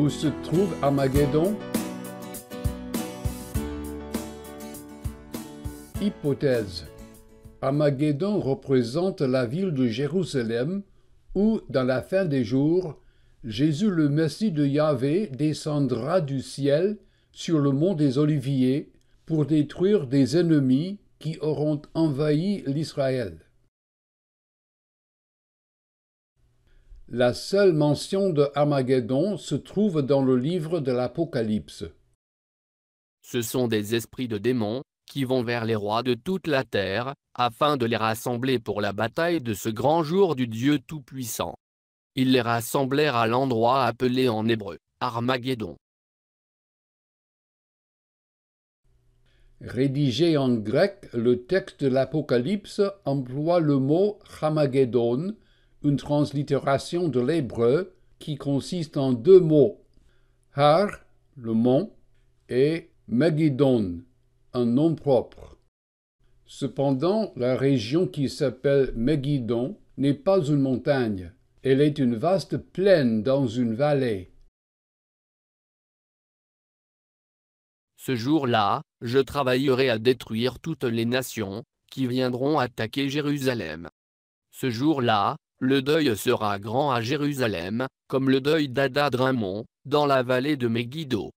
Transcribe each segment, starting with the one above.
Où se trouve Armageddon Hypothèse. Armageddon représente la ville de Jérusalem où, dans la fin des jours, Jésus le Messie de Yahvé descendra du ciel sur le mont des Oliviers pour détruire des ennemis qui auront envahi l'Israël. La seule mention de Armageddon se trouve dans le livre de l'Apocalypse. Ce sont des esprits de démons, qui vont vers les rois de toute la terre, afin de les rassembler pour la bataille de ce grand jour du Dieu Tout-Puissant. Ils les rassemblèrent à l'endroit appelé en hébreu Armageddon. Rédigé en grec, le texte de l'Apocalypse emploie le mot Hamageddon une translittération de l'hébreu qui consiste en deux mots, Har, le mont, et Megiddon, un nom propre. Cependant, la région qui s'appelle Megiddon n'est pas une montagne, elle est une vaste plaine dans une vallée. Ce jour-là, je travaillerai à détruire toutes les nations qui viendront attaquer Jérusalem. Ce jour-là, le deuil sera grand à Jérusalem, comme le deuil d'Adad Ramon, dans la vallée de Megiddo.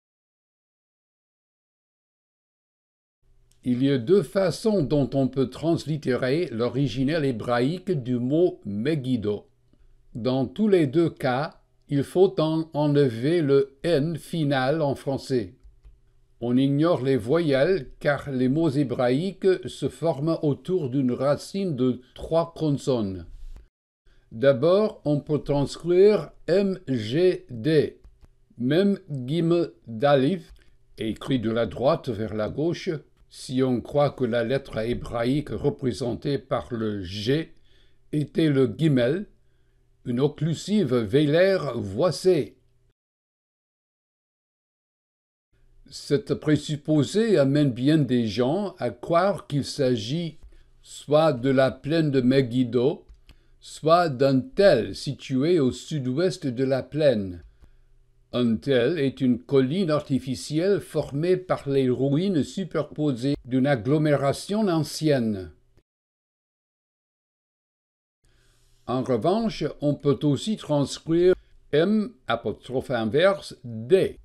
Il y a deux façons dont on peut translittérer l'original hébraïque du mot Megiddo. Dans tous les deux cas, il faut en enlever le N final en français. On ignore les voyelles car les mots hébraïques se forment autour d'une racine de trois consonnes. D'abord, on peut transcrire MGD, même gimel d'alif, écrit de la droite vers la gauche, si on croit que la lettre hébraïque représentée par le G était le Gimel, une occlusive vélaire voicée. Cette présupposée amène bien des gens à croire qu'il s'agit soit de la plaine de Megiddo, soit d'un tel situé au sud-ouest de la plaine. Un tel est une colline artificielle formée par les ruines superposées d'une agglomération ancienne. En revanche, on peut aussi transcrire M apostrophe inverse D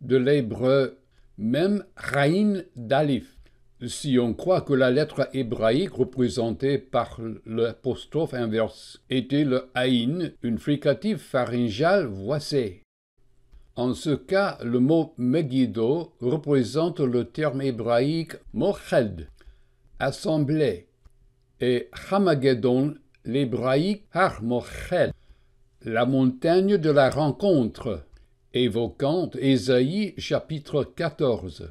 de l'hébreu même Raïn d'Alif si on croit que la lettre hébraïque représentée par l'apostrophe inverse était le haïn, une fricative pharyngale voissée, En ce cas, le mot Megiddo représente le terme hébraïque moched, assemblée, et Hamageddon, l'hébraïque harmoched, la montagne de la rencontre, évoquant Ésaïe chapitre 14.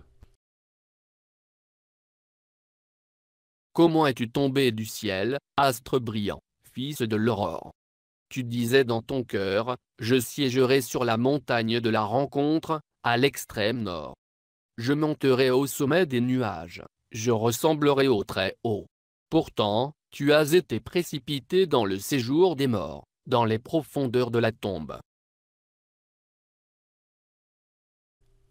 Comment es-tu tombé du ciel, astre brillant, fils de l'aurore Tu disais dans ton cœur, je siégerai sur la montagne de la rencontre, à l'extrême nord. Je monterai au sommet des nuages, je ressemblerai au très haut. Pourtant, tu as été précipité dans le séjour des morts, dans les profondeurs de la tombe.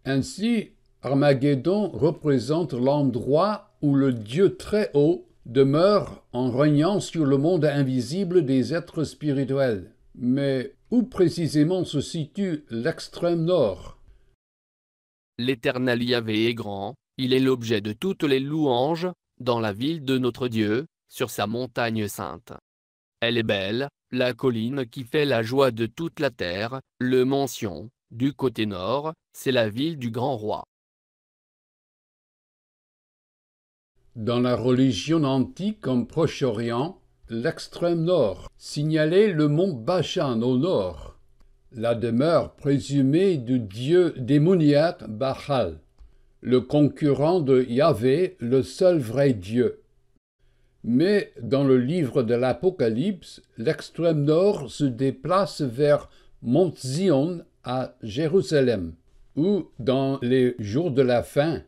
Ainsi, Armageddon représente l'endroit où le Dieu très haut demeure en régnant sur le monde invisible des êtres spirituels. Mais où précisément se situe l'extrême nord L'Éternel Yahvé est grand, il est l'objet de toutes les louanges, dans la ville de notre Dieu, sur sa montagne sainte. Elle est belle, la colline qui fait la joie de toute la terre, le mention, du côté nord, c'est la ville du grand roi. Dans la religion antique en Proche-Orient, l'extrême nord signalait le mont Bashan au nord, la demeure présumée du dieu démoniaque Bachal, le concurrent de Yahvé, le seul vrai dieu. Mais dans le livre de l'Apocalypse, l'extrême nord se déplace vers Mont Zion à Jérusalem, où, dans les jours de la fin,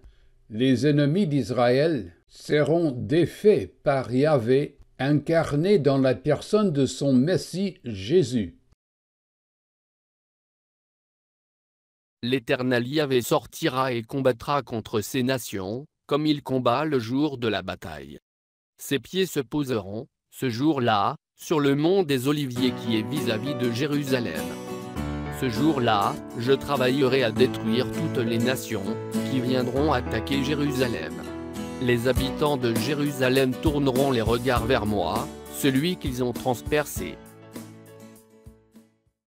les ennemis d'Israël seront défaits par Yahvé incarné dans la personne de son Messie Jésus. L'Éternel Yahvé sortira et combattra contre ces nations, comme il combat le jour de la bataille. Ses pieds se poseront, ce jour-là, sur le mont des Oliviers qui est vis à -vis de Jérusalem. Ce jour-là, je travaillerai à détruire toutes les nations qui viendront attaquer Jérusalem. Les habitants de Jérusalem tourneront les regards vers moi, celui qu'ils ont transpercé.